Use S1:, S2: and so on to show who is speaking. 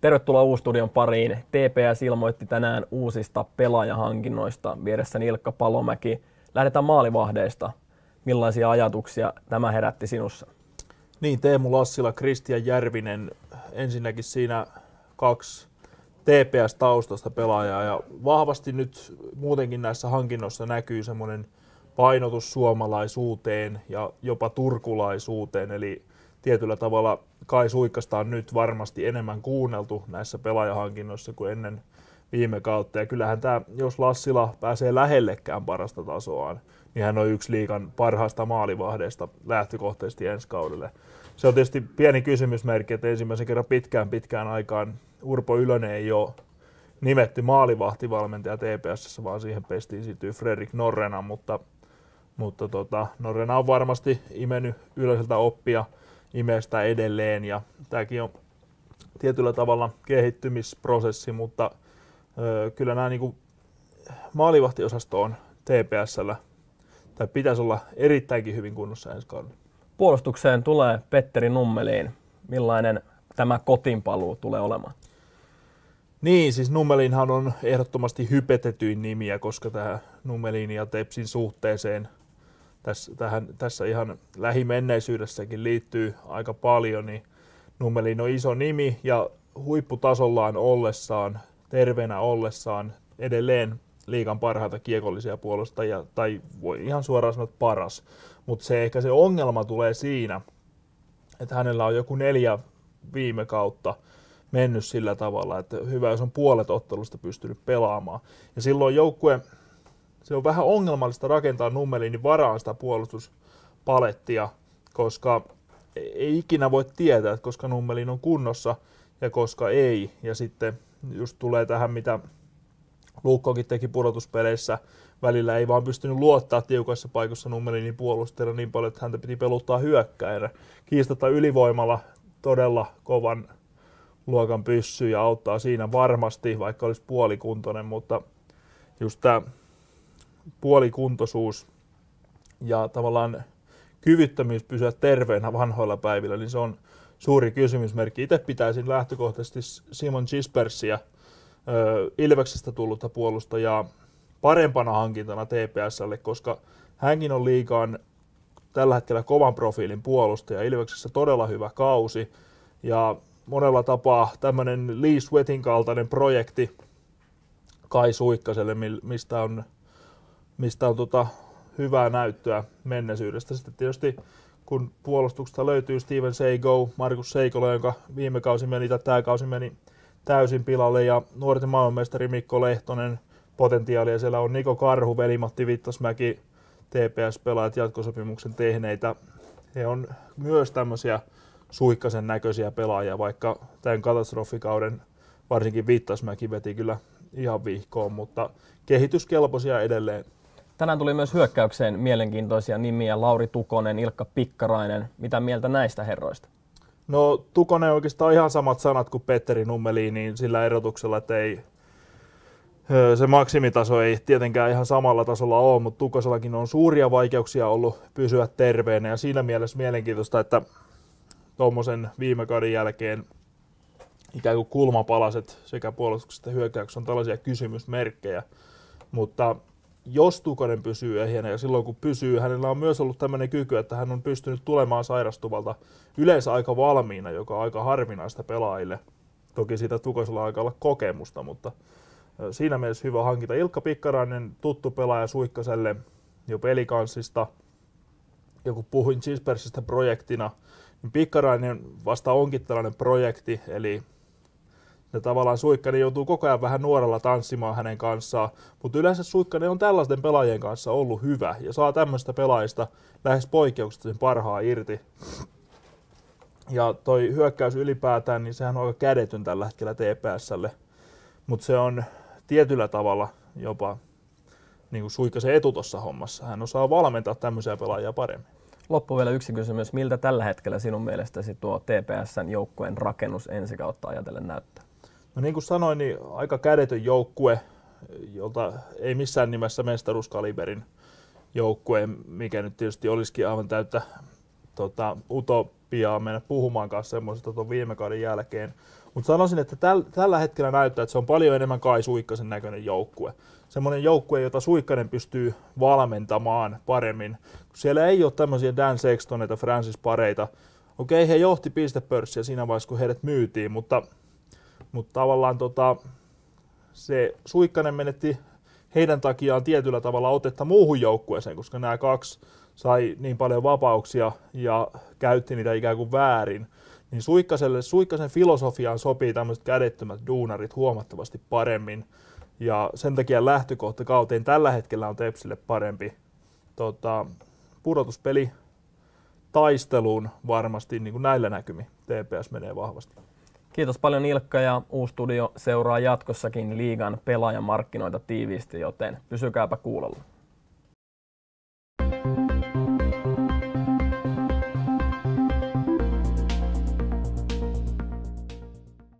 S1: Tervetuloa Uustudion pariin. TPS ilmoitti tänään uusista pelaajahankinnoista. Vieressäni Ilkka Palomäki. Lähdetään maalivahdeista. Millaisia ajatuksia tämä herätti sinussa?
S2: Niin, Teemu Lassila, Kristian Järvinen. Ensinnäkin siinä kaksi TPS-taustasta pelaajaa ja vahvasti nyt muutenkin näissä hankinnoissa näkyy semmoinen painotus suomalaisuuteen ja jopa turkulaisuuteen, eli tietyllä tavalla Kai Suikkasta on nyt varmasti enemmän kuunneltu näissä pelaajahankinnoissa kuin ennen viime kautta. Ja kyllähän tämä, jos Lassila pääsee lähellekään parasta tasoaan, niin hän on yksi liikan parhaista maalivahdeista lähtökohtaisesti ensi kaudelle. Se on tietysti pieni kysymysmerkki, että ensimmäisen kerran pitkään pitkään aikaan Urpo Ylönen ei ole nimetty maalivahtivalmentaja TPS, vaan siihen pestiin siirtyy Fredrik Norrena, mutta, mutta tota, Norrena on varmasti imennyt Ylöseltä oppia – imee sitä edelleen ja tämäkin on tietyllä tavalla kehittymisprosessi, mutta ö, kyllä nämä niin maalivahtiosasto on TPSllä tai pitäisi olla erittäinkin hyvin kunnossa ensi kaudella.
S1: Puolustukseen tulee
S2: Petteri Nummeliin. Millainen tämä kotinpaluu tulee olemaan? Niin, siis Nummelinhan on ehdottomasti hypetetyin nimiä, koska tämä Nummelin ja Tepsin suhteeseen – tässä, tähän, tässä ihan lähimenneisyydessäkin liittyy aika paljon, niin Nummelin on iso nimi ja huipputasollaan ollessaan, terveenä ollessaan edelleen liikan parhaita kiekollisia puolustajia, tai voi ihan suoraan sanoa paras. Mutta se ehkä se ongelma tulee siinä, että hänellä on joku neljä viime kautta mennyt sillä tavalla, että hyvä, jos on puolet ottelusta pystynyt pelaamaan. Ja silloin joukkue se on vähän ongelmallista rakentaa niin varaan sitä puolustuspalettia, koska ei ikinä voi tietää, että koska Nummelin on kunnossa ja koska ei. Ja sitten just tulee tähän, mitä Luukkokin teki pudotuspeleissä. Välillä ei vaan pystynyt luottaa tiukassa paikassa Nummelinin niin puolustajana niin paljon, että häntä piti peluttaa hyökkäjänä. Kiistata ylivoimalla todella kovan luokan pyssy ja auttaa siinä varmasti, vaikka olisi puolikuntoinen, mutta just tämä puolikuntoisuus ja tavallaan kyvyttömyys pysyä terveenä vanhoilla päivillä, niin se on suuri kysymysmerkki. Itse pitäisin lähtökohtaisesti Simon Gispersia, Ilveksestä tullutta puolustajaa, parempana hankintana TPSlle, koska hänkin on liikaan tällä hetkellä kovan profiilin puolustaja. Ilveksessä todella hyvä kausi ja monella tapaa tämmöinen Lee Sweatin kaltainen projekti Kai Suikkaselle, mistä on mistä on tota hyvää näyttöä menneisyydestä. Sitten tietysti kun puolustuksesta löytyy Steven Seigo, Markus Seikola, jonka viime kausi meni tai tämä kausi meni täysin pilalle, ja nuorten maailmanmestari Mikko Lehtonen potentiaalia. Siellä on Niko Karhu, veli-Matti Vittasmäki, TPS-pelaajat jatkosopimuksen tehneitä. He on myös tämmöisiä suikkasen näköisiä pelaajia, vaikka tämän katastrofikauden varsinkin Vittasmäki veti kyllä ihan vihkoon, mutta kehityskelpoisia edelleen. Tänään
S1: tuli myös hyökkäykseen mielenkiintoisia nimiä, Lauri Tukonen, Ilkka Pikkarainen. Mitä mieltä näistä
S2: herroista? No Tukonen oikeastaan ihan samat sanat kuin Petteri Nummeli, niin sillä erotuksella, että ei, se maksimitaso ei tietenkään ihan samalla tasolla ole, mutta Tukosellakin on suuria vaikeuksia ollut pysyä terveenä ja siinä mielessä mielenkiintoista, että tuommoisen viime kauden jälkeen ikään kuin kulmapalaset sekä puolustukset että hyökkäykset on tällaisia kysymysmerkkejä, mutta jos Tukonen pysyy ehjänä ja silloin kun pysyy, hänellä on myös ollut tämmöinen kyky, että hän on pystynyt tulemaan sairastuvalta yleensä aika valmiina, joka on aika harvinaista pelaajille. Toki siitä Tukosella aika olla kokemusta, mutta siinä mielessä hyvä hankinta. Ilkka Pikkarainen, tuttu pelaaja Suikkaselle jo pelikanssista. Ja kun puhuin Chispersistä projektina, niin Pikkarainen vasta onkin tällainen projekti, eli ja tavallaan suikkani joutuu koko ajan vähän nuorella tanssimaan hänen kanssaan, mutta yleensä suikkani on tällaisten pelaajien kanssa ollut hyvä ja saa tämmöistä pelaajista lähes poikkeuksetta sen parhaa irti. Ja toi hyökkäys ylipäätään, niin sehän on aika kädetyn tällä hetkellä TPSlle, mutta se on tietyllä tavalla jopa niin kuin se etu tuossa hommassa. Hän osaa valmentaa tämmöisiä pelaajia paremmin.
S1: Loppu vielä yksi kysymys. Miltä tällä hetkellä sinun
S2: mielestäsi tuo TPSn joukkueen rakennus ensi kautta ajatellen näyttää? No niin kuin sanoin, niin aika kädetön joukkue, jolta ei missään nimessä mestaruuskaliberin joukkue, mikä nyt tietysti olisikin aivan täyttä tota, utopiaa mennä kanssa semmoisesta tuon viime kauden jälkeen. Mutta sanoisin, että täl, tällä hetkellä näyttää, että se on paljon enemmän Kai Suikkasen näköinen joukkue. Semmoinen joukkue, jota Suikkanen pystyy valmentamaan paremmin. Siellä ei ole tämmöisiä Dan Sextoneita, Francis Pareita. Okei, he johti pistepörssiä siinä vaiheessa, kun heidät myytiin, mutta mutta tavallaan tota, se Suikkanen menetti heidän takiaan tietyllä tavalla otetta muuhun joukkueeseen, koska nämä kaksi sai niin paljon vapauksia ja käytti niitä ikään kuin väärin. Niin Suikkaselle, Suikkasen filosofiaan sopii tämmöiset kädettömät duunarit huomattavasti paremmin. Ja sen takia lähtökohta kauteen tällä hetkellä on Tepsille parempi. Tota, pudotuspeli taisteluun varmasti niin kuin näillä näkymin TPS menee vahvasti.
S1: Kiitos paljon Ilkka ja U-Studio seuraa jatkossakin liigan pelaajamarkkinoita tiiviisti, joten pysykääpä kuulolla.